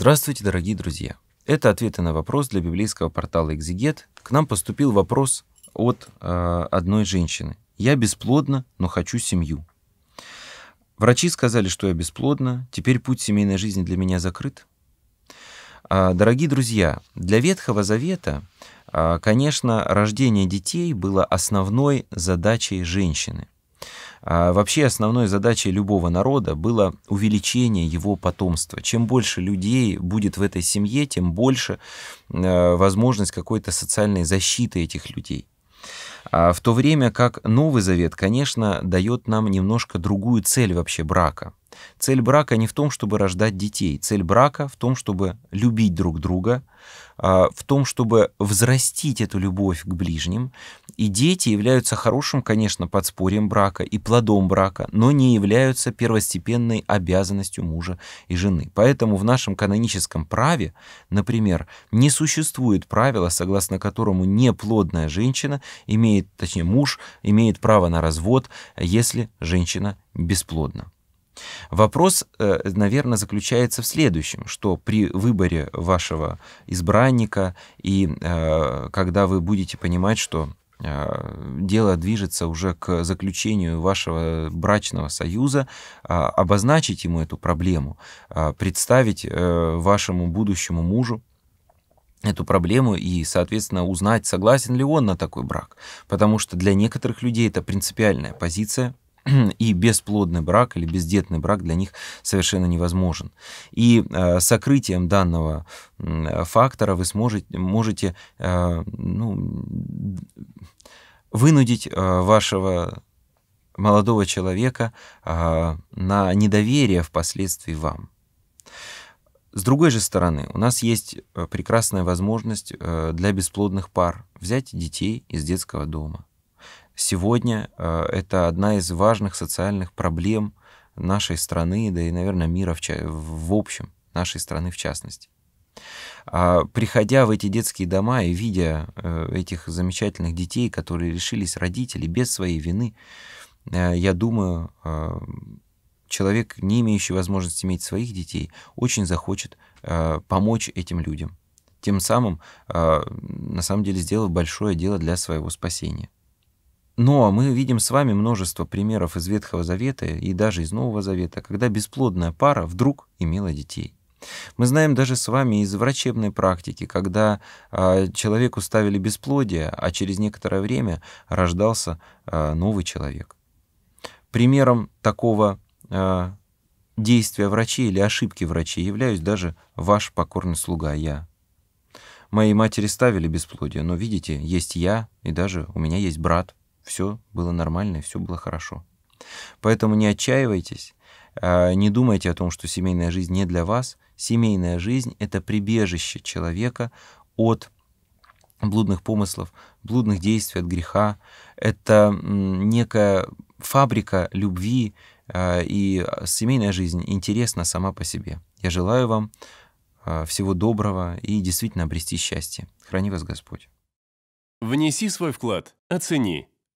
Здравствуйте, дорогие друзья! Это ответы на вопрос для библейского портала «Экзигет». К нам поступил вопрос от э, одной женщины. «Я бесплодна, но хочу семью. Врачи сказали, что я бесплодна, теперь путь семейной жизни для меня закрыт». Э, дорогие друзья, для Ветхого Завета, э, конечно, рождение детей было основной задачей женщины – а, вообще основной задачей любого народа было увеличение его потомства. Чем больше людей будет в этой семье, тем больше э, возможность какой-то социальной защиты этих людей. А в то время как Новый Завет, конечно, дает нам немножко другую цель вообще брака. Цель брака не в том, чтобы рождать детей. Цель брака в том, чтобы любить друг друга, а, в том, чтобы взрастить эту любовь к ближним и дети являются хорошим, конечно, подспорьем брака и плодом брака, но не являются первостепенной обязанностью мужа и жены. Поэтому в нашем каноническом праве, например, не существует правила, согласно которому неплодная женщина имеет, точнее муж, имеет право на развод, если женщина бесплодна. Вопрос, э, наверное, заключается в следующем, что при выборе вашего избранника и э, когда вы будете понимать, что Э, дело движется уже к заключению вашего брачного союза, а, обозначить ему эту проблему, а, представить э, вашему будущему мужу, эту проблему и, соответственно, узнать, согласен ли он на такой брак. Потому что для некоторых людей это принципиальная позиция, и бесплодный брак или бездетный брак для них совершенно невозможен. И э, сокрытием данного э, фактора вы сможете, можете э, ну, вынудить э, вашего молодого человека э, на недоверие впоследствии вам. С другой же стороны, у нас есть э, прекрасная возможность э, для бесплодных пар взять детей из детского дома Сегодня э, это одна из важных социальных проблем нашей страны, да и, наверное, мира в, в общем, нашей страны в частности. А, приходя в эти детские дома и видя э, этих замечательных детей, которые решились родители без своей вины, э, я думаю, человек, не имеющий возможности иметь своих детей, очень захочет помочь этим людям, тем самым, на самом деле, сделав большое дело для своего спасения. Но мы видим с вами множество примеров из Ветхого Завета и даже из Нового Завета, когда бесплодная пара вдруг имела детей. Мы знаем даже с вами из врачебной практики, когда э, человеку ставили бесплодие, а через некоторое время рождался э, новый человек. Примером такого э, действия врачей или ошибки врачей являюсь даже ваш покорный слуга я. Моей матери ставили бесплодие, но видите, есть я, и даже у меня есть брат – все было нормально все было хорошо. Поэтому не отчаивайтесь, а, не думайте о том, что семейная жизнь не для вас. Семейная жизнь — это прибежище человека от блудных помыслов, блудных действий, от греха. Это некая фабрика любви, а, и семейная жизнь интересна сама по себе. Я желаю вам а, всего доброго и действительно обрести счастье. Храни вас Господь. Внеси свой вклад, оцени